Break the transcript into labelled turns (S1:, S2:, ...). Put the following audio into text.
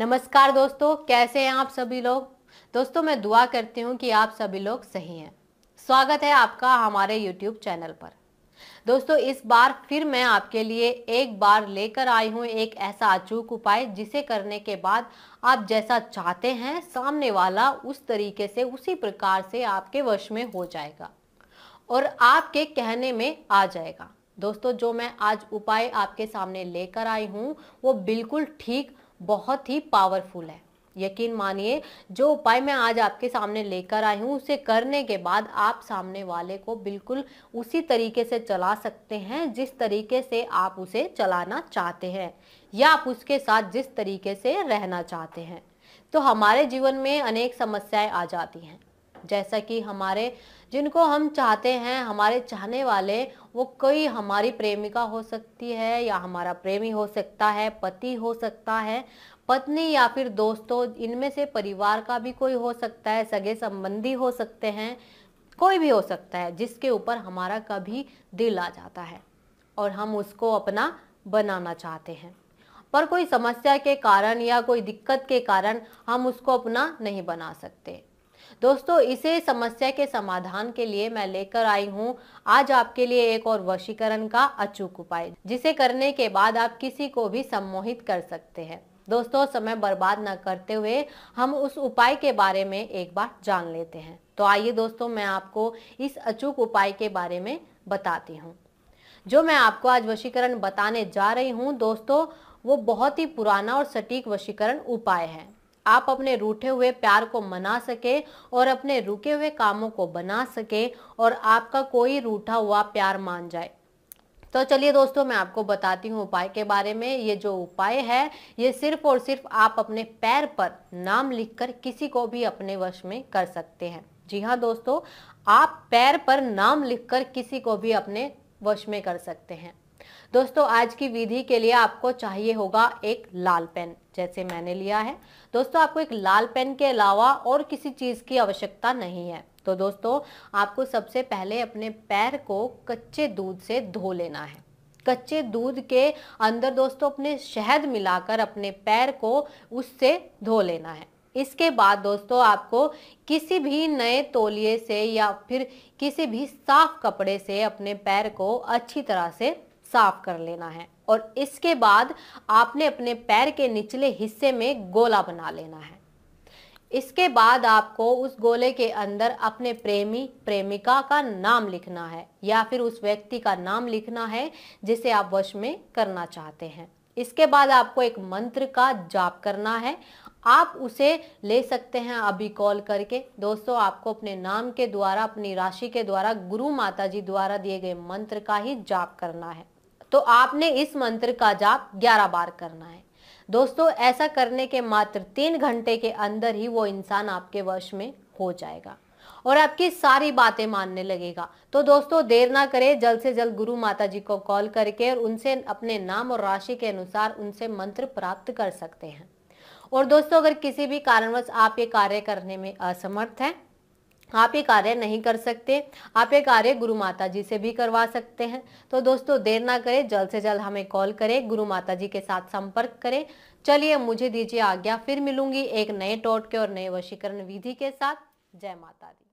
S1: नमस्कार दोस्तों कैसे हैं आप सभी लोग दोस्तों मैं दुआ करती हूँ कि आप सभी लोग सही हैं स्वागत है आपका हमारे YouTube चैनल पर दोस्तों इस बार फिर मैं आपके लिए एक बार लेकर आई हूं एक ऐसा अचूक उपाय जिसे करने के बाद आप जैसा चाहते हैं सामने वाला उस तरीके से उसी प्रकार से आपके वश में हो जाएगा और आपके कहने में आ जाएगा दोस्तों जो मैं आज उपाय आपके सामने लेकर आई हूँ वो बिल्कुल ठीक बहुत ही पावरफुल है यकीन मानिए जो उपाय मैं आज आपके सामने लेकर आई हूँ उसे करने के बाद आप सामने वाले को बिल्कुल उसी तरीके से चला सकते हैं जिस तरीके से आप उसे चलाना चाहते हैं या आप उसके साथ जिस तरीके से रहना चाहते हैं तो हमारे जीवन में अनेक समस्याएं आ जाती हैं जैसा कि हमारे जिनको हम चाहते हैं हमारे चाहने वाले वो कोई हमारी प्रेमिका हो सकती है या हमारा प्रेमी हो सकता है पति हो सकता है पत्नी या फिर दोस्तों इनमें से परिवार का भी कोई हो सकता है सगे संबंधी हो सकते हैं कोई भी हो सकता है जिसके ऊपर हमारा कभी दिल आ जाता है और हम उसको अपना बनाना चाहते हैं पर कोई समस्या के कारण या कोई दिक्कत के कारण हम उसको अपना नहीं बना सकते दोस्तों इसे समस्या के समाधान के लिए मैं लेकर आई हूँ आज आपके लिए एक और वशीकरण का अचूक उपाय जिसे करने के बाद आप किसी को भी सम्मोहित कर सकते हैं दोस्तों समय बर्बाद न करते हुए हम उस उपाय के बारे में एक बार जान लेते हैं तो आइए दोस्तों मैं आपको इस अचूक उपाय के बारे में बताती हूँ जो मैं आपको आज वशीकरण बताने जा रही हूँ दोस्तों वो बहुत ही पुराना और सटीक वशीकरण उपाय है आप अपने रूठे हुए प्यार को मना सके और अपने रुके हुए कामों को बना सके और आपका कोई रूठा हुआ प्यार मान जाए तो चलिए दोस्तों मैं आपको बताती हूँ उपाय के बारे में ये जो उपाय है ये सिर्फ और सिर्फ आप अपने पैर पर नाम लिखकर किसी को भी अपने वश में कर सकते हैं जी हाँ दोस्तों आप पैर पर नाम लिखकर किसी को भी अपने वश में कर सकते हैं दोस्तों आज की विधि के लिए आपको चाहिए होगा एक लाल पेन जैसे मैंने लिया है दोस्तों आपको एक लाल पेन के अलावा और किसी चीज़ की आवश्यकता नहीं है तो दोस्तों आपको सबसे पहले अपने पैर को कच्चे दूध से धो लेना है कच्चे दूध के अंदर दोस्तों अपने शहद मिलाकर अपने पैर को उससे धो लेना है इसके बाद दोस्तों आपको किसी भी नए तोलिए से या फिर किसी भी साफ कपड़े से अपने पैर को अच्छी तरह से साफ कर लेना है और इसके बाद आपने अपने पैर के निचले हिस्से में गोला बना लेना है इसके बाद आपको उस गोले के अंदर अपने प्रेमी प्रेमिका का नाम लिखना है या फिर उस व्यक्ति का नाम लिखना है जिसे आप वश में करना चाहते हैं इसके बाद आपको एक मंत्र का जाप करना है आप उसे ले सकते हैं अभी कॉल करके दोस्तों आपको अपने नाम के द्वारा अपनी राशि के द्वारा गुरु माता जी द्वारा दिए गए मंत्र का ही जाप करना है तो आपने इस मंत्र का जाप 11 बार करना है दोस्तों ऐसा करने के मात्र तीन घंटे के अंदर ही वो इंसान आपके वश में हो जाएगा और आपकी सारी बातें मानने लगेगा तो दोस्तों देर ना करें जल्द से जल्द गुरु माता जी को कॉल करके और उनसे अपने नाम और राशि के अनुसार उनसे मंत्र प्राप्त कर सकते हैं और दोस्तों अगर किसी भी कारणवश आप ये कार्य करने में असमर्थ हैं आप ये कार्य नहीं कर सकते आप ये कार्य गुरु माता जी से भी करवा सकते हैं तो दोस्तों देर ना करें जल्द से जल्द हमें कॉल करें गुरु माता जी के साथ संपर्क करें चलिए मुझे दीजिए आज्ञा फिर मिलूंगी एक नए टोटके और नए वशीकरण विधि के साथ जय माता दी